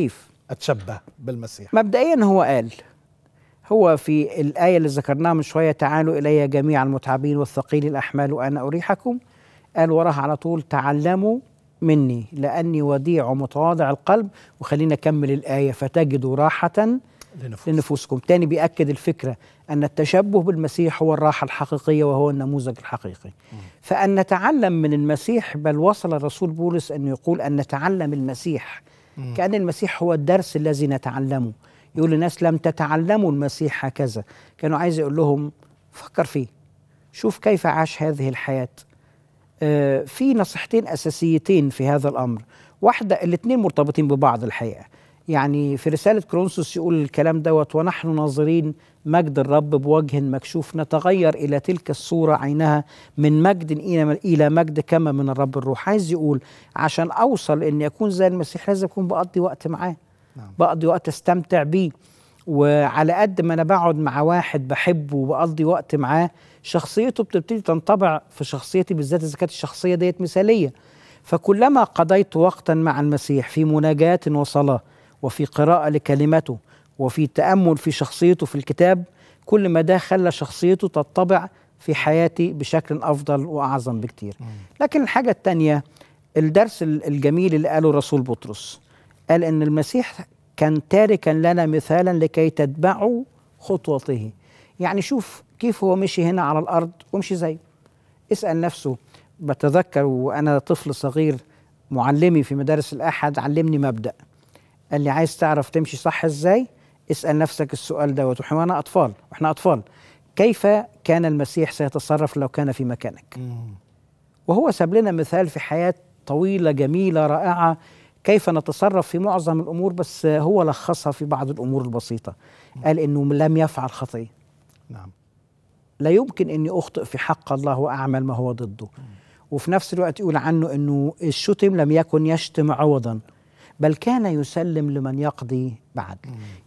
كيف اتشبه بالمسيح مبدئيا هو قال هو في الآية اللي ذكرناها من شوية تعالوا إلي جميع المتعبين والثقيل الأحمال وأنا أريحكم قال وراها على طول تعلموا مني لأني وديع متواضع القلب وخلينا أكمل الآية فتجدوا راحة لنفوس. لنفوسكم تاني بيأكد الفكرة أن التشبه بالمسيح هو الراحة الحقيقية وهو النموذج الحقيقي م. فأن نتعلم من المسيح بل وصل الرسول بولس أن يقول أن نتعلم المسيح كأن المسيح هو الدرس الذي نتعلمه يقول للناس لم تتعلموا المسيح هكذا كانوا عايز يقول لهم فكر فيه شوف كيف عاش هذه الحياة آه في نصيحتين أساسيتين في هذا الأمر واحدة الاثنين مرتبطين ببعض الحقيقة يعني في رسالة كرونسوس يقول الكلام دوت ونحن ناظرين مجد الرب بوجه مكشوف نتغير إلى تلك الصورة عينها من مجد إلى مجد كما من الرب الروح عايز يقول عشان أوصل أن يكون زي المسيح لازم أكون بقضي وقت معاه نعم. بقضي وقت أستمتع بيه وعلى قد ما أنا بقعد مع واحد بحبه وبقضي وقت معاه شخصيته بتبتدي تنطبع في شخصيتي بالذات إذا كانت الشخصية ديت مثالية فكلما قضيت وقتا مع المسيح في مناجاة وصلاة وفي قراءة لكلمته وفي تأمل في شخصيته في الكتاب كل ما ده خلى شخصيته تطبع في حياتي بشكل أفضل وأعظم بكتير لكن الحاجة الثانية الدرس الجميل اللي قاله رسول بطرس قال إن المسيح كان تاركا لنا مثالا لكي تتبعوا خطوته يعني شوف كيف هو مشي هنا على الأرض ومشي زيه اسأل نفسه بتذكر وأنا طفل صغير معلمي في مدارس الأحد علمني مبدأ قال لي عايز تعرف تمشي صح ازاي اسال نفسك السؤال دوت وانا اطفال واحنا اطفال كيف كان المسيح سيتصرف لو كان في مكانك وهو ساب لنا مثال في حياه طويله جميله رائعه كيف نتصرف في معظم الامور بس هو لخصها في بعض الامور البسيطه قال انه لم يفعل خطيه نعم لا يمكن اني اخطئ في حق الله واعمل ما هو ضده وفي نفس الوقت يقول عنه انه الشتم لم يكن يشتم عوضا بل كان يسلم لمن يقضي بعد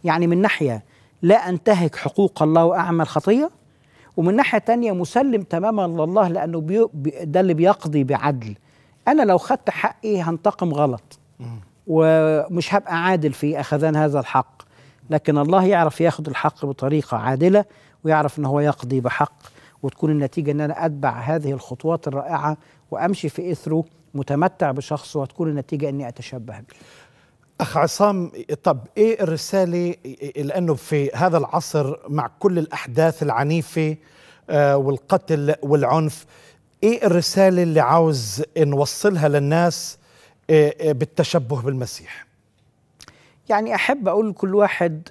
يعني من ناحية لا أنتهك حقوق الله وأعمل خطية ومن ناحية تانية مسلم تماما لله لأنه بي ده اللي بيقضي بعدل أنا لو خدت حقي هنتقم غلط ومش هبقى عادل في أخذان هذا الحق لكن الله يعرف ياخد الحق بطريقة عادلة ويعرف أن هو يقضي بحق وتكون النتيجة أن أنا أتبع هذه الخطوات الرائعة وأمشي في إثره متمتع بشخصه وتكون النتيجة أني أتشبه به اخ عصام طب ايه الرساله لانه في هذا العصر مع كل الاحداث العنيفه آه، والقتل والعنف ايه الرساله اللي عاوز نوصلها للناس آه، آه، بالتشبه بالمسيح يعني احب اقول لكل واحد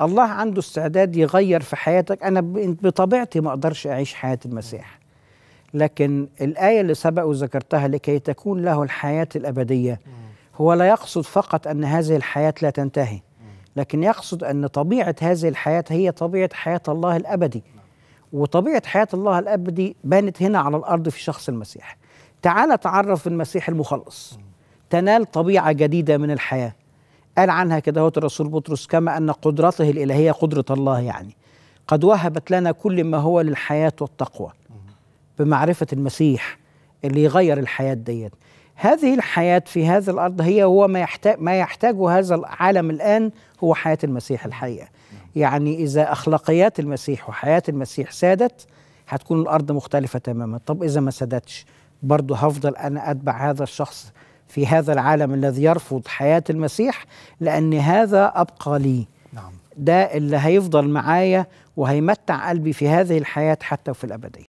الله عنده استعداد يغير في حياتك انا بطبيعتي ما اقدرش اعيش حياه المسيح لكن الايه اللي سبق وذكرتها لكي تكون له الحياه الابديه هو لا يقصد فقط أن هذه الحياة لا تنتهي لكن يقصد أن طبيعة هذه الحياة هي طبيعة حياة الله الأبدي وطبيعة حياة الله الأبدي بانت هنا على الأرض في شخص المسيح تعال تعرف المسيح المخلص تنال طبيعة جديدة من الحياة قال عنها كده الرسول بطرس كما أن قدرته الإلهية قدرة الله يعني قد وهبت لنا كل ما هو للحياة والتقوى بمعرفة المسيح اللي يغير الحياة ديت هذه الحياة في هذا الأرض هي هو ما يحتاج ما يحتاجه هذا العالم الآن هو حياة المسيح الحقيقة يعني إذا أخلاقيات المسيح وحياة المسيح سادت هتكون الأرض مختلفة تماما طب إذا ما سادتش برضه هفضل أنا أتبع هذا الشخص في هذا العالم الذي يرفض حياة المسيح لأن هذا أبقى لي نعم. ده اللي هيفضل معايا وهيمتع قلبي في هذه الحياة حتى وفي الأبدية